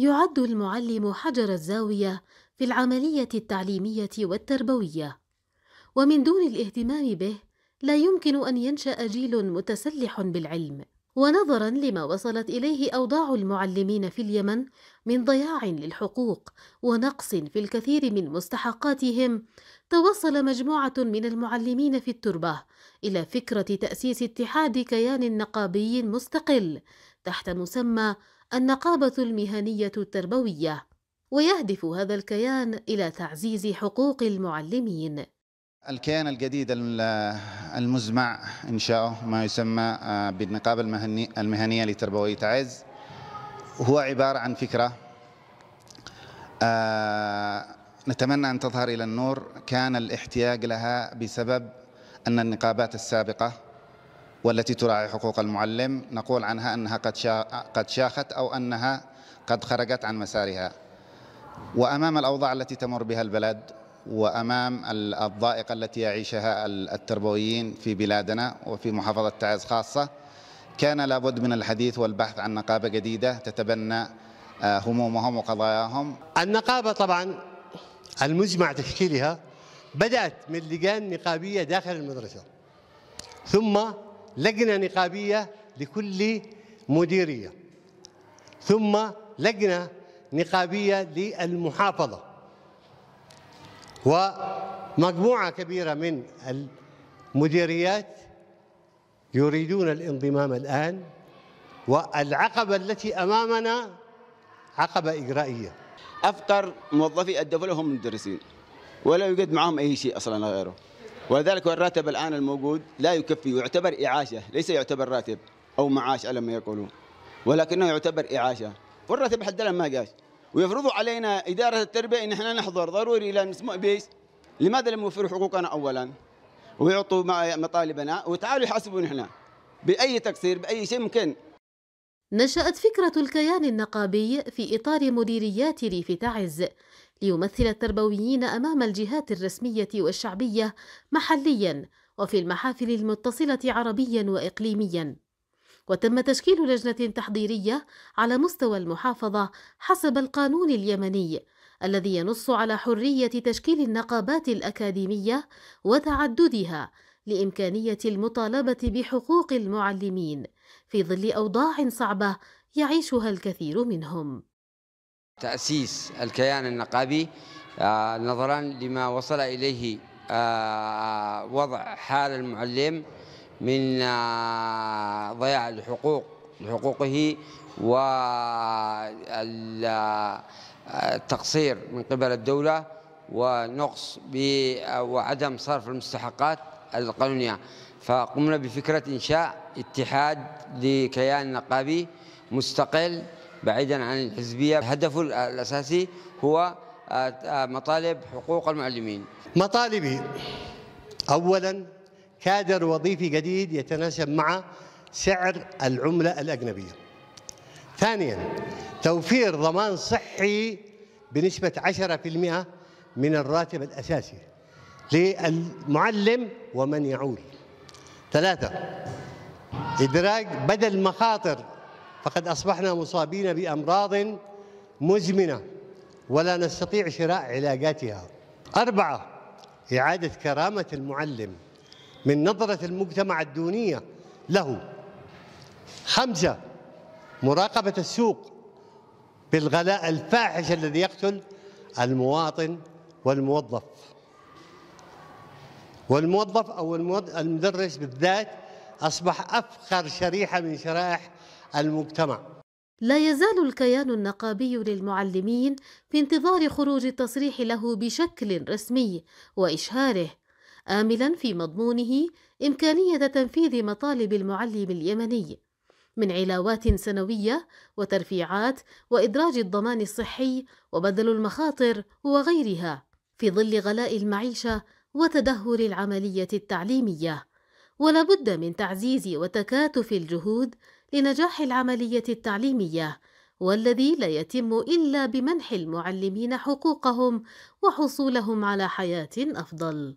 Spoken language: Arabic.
يعد المعلم حجر الزاوية في العملية التعليمية والتربوية، ومن دون الاهتمام به لا يمكن أن ينشأ جيل متسلح بالعلم. ونظرا لما وصلت إليه أوضاع المعلمين في اليمن من ضياع للحقوق ونقص في الكثير من مستحقاتهم توصل مجموعة من المعلمين في التربة إلى فكرة تأسيس اتحاد كيان نقابي مستقل تحت مسمى النقابة المهنية التربوية ويهدف هذا الكيان إلى تعزيز حقوق المعلمين الكيان الجديد المزمع إنشاؤه ما يسمى آه، بالنقابة المهنية لتربوية عز هو عبارة عن فكرة آه، نتمنى أن تظهر إلى النور كان الاحتياج لها بسبب أن النقابات السابقة والتي تراعي حقوق المعلم نقول عنها أنها قد شاخت أو أنها قد خرجت عن مسارها وأمام الأوضاع التي تمر بها البلد وأمام الضائقة التي يعيشها التربويين في بلادنا وفي محافظة تعز خاصة كان لابد من الحديث والبحث عن نقابة جديدة تتبنى آه، همومهم وقضاياهم النقابة طبعا المجمع تشكيلها بدأت من لجان نقابية داخل المدرسة ثم لجنة نقابية لكل مديرية ثم لجنة نقابية للمحافظة ومجموعة كبيرة من المديريات يريدون الانضمام الآن والعقبة التي أمامنا عقبة إجرائية أفقر موظفي أدفوا لهم المدرسين ولا يوجد معهم أي شيء أصلا غيره ولذلك الراتب الآن الموجود لا يكفي ويعتبر إعاشة ليس يعتبر راتب أو معاش على ما يقولون ولكنه يعتبر إعاشة والراتب الآن ما جاش ويفرضوا علينا إدارة التربية إن احنا نحضر ضروري الى نسمع بيس لماذا لم يوفروا حقوقنا أولا ويعطوا مطالبنا وتعالوا يحاسبون احنا بأي تقصير بأي شيء ممكن نشأت فكرة الكيان النقابي في إطار مديريات ريف تعز ليمثل التربويين أمام الجهات الرسمية والشعبية محلياً وفي المحافل المتصلة عربياً وإقليمياً وتم تشكيل لجنة تحضيرية على مستوى المحافظة حسب القانون اليمني الذي ينص على حرية تشكيل النقابات الأكاديمية وتعددها لإمكانية المطالبة بحقوق المعلمين في ظل أوضاع صعبة يعيشها الكثير منهم. تأسيس الكيان النقابي آه، نظرا لما وصل إليه آه، وضع حال المعلم من آه، ضياع الحقوق لحقوقه والتقصير آه، من قبل الدولة ونقص آه، وعدم صرف المستحقات القانونية فقمنا بفكرة إنشاء اتحاد لكيان نقابي مستقل بعيدا عن الحزبية هدفه الأساسي هو مطالب حقوق المعلمين مطالبي أولا كادر وظيفي جديد يتناسب مع سعر العملة الأجنبية ثانيا توفير ضمان صحي بنسبة 10% من الراتب الأساسي للمعلم ومن يعول ثلاثة إدراك بدل مخاطر فقد أصبحنا مصابين بأمراض مزمنة ولا نستطيع شراء علاجاتها أربعة إعادة كرامة المعلم من نظرة المجتمع الدونية له خمسة مراقبة السوق بالغلاء الفاحش الذي يقتل المواطن والموظف والموظف أو المدرس بالذات أصبح أفخر شريحة من شرائح المجتمع لا يزال الكيان النقابي للمعلمين في انتظار خروج التصريح له بشكل رسمي وإشهاره آملا في مضمونه إمكانية تنفيذ مطالب المعلم اليمني من علاوات سنوية وترفيعات وإدراج الضمان الصحي وبذل المخاطر وغيرها في ظل غلاء المعيشة وتدهور العملية التعليمية ولا بد من تعزيز وتكاتف الجهود لنجاح العملية التعليمية والذي لا يتم إلا بمنح المعلمين حقوقهم وحصولهم على حياة أفضل